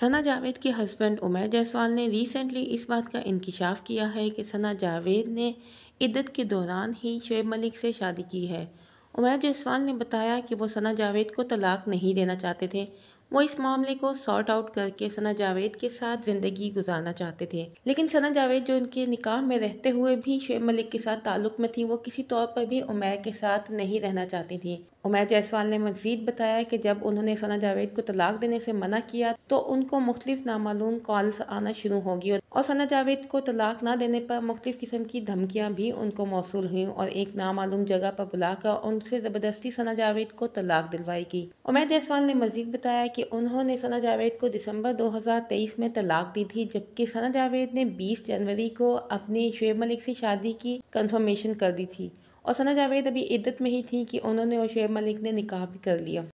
सना जावेद के हस्बैंड उमर जायसवाल ने रिसेंटली इस बात का इंकशाफ किया है कि सना जावेद ने इद्दत के दौरान ही शुएब मलिक से शादी की है उमर जायसवाल ने बताया कि वो सना जावेद को तलाक नहीं देना चाहते थे वो इस मामले को सॉर्ट आउट करके सना जावेद के साथ ज़िंदगी गुजारना चाहते थे लेकिन सना जावेद जो उनके निकाह में रहते हुए भी शेब मलिक के साथ ताल्लुक में थी वो किसी तौर पर भी उमैर के साथ नहीं रहना चाहती थी उमैर जायसवाल ने मजीद बताया कि जब उन्होंने सना जावेद को तलाक देने से मना किया तो उनको मुख्तलिफ नामालूम कॉल्स आना शुरू होगी और सना जावेद को तलाक ना देने पर मुख्त किस्म की धमकियाँ भी उनको मौसू हुई और एक नामालूम जगह पर बुलाकर उनसे ज़बरदस्ती सना जावेद को तलाक दिलवाई गई उमैर जायसवाल ने मजीद बताया कि कि उन्होंने सना जावेद को दिसंबर 2023 में तलाक दी थी जबकि सना जावेद ने 20 जनवरी को अपनी शुएब मलिक से शादी की कंफर्मेशन कर दी थी और सना जावेद अभी इद्दत में ही थी कि उन्होंने और शुएब मलिक ने निकाह भी कर लिया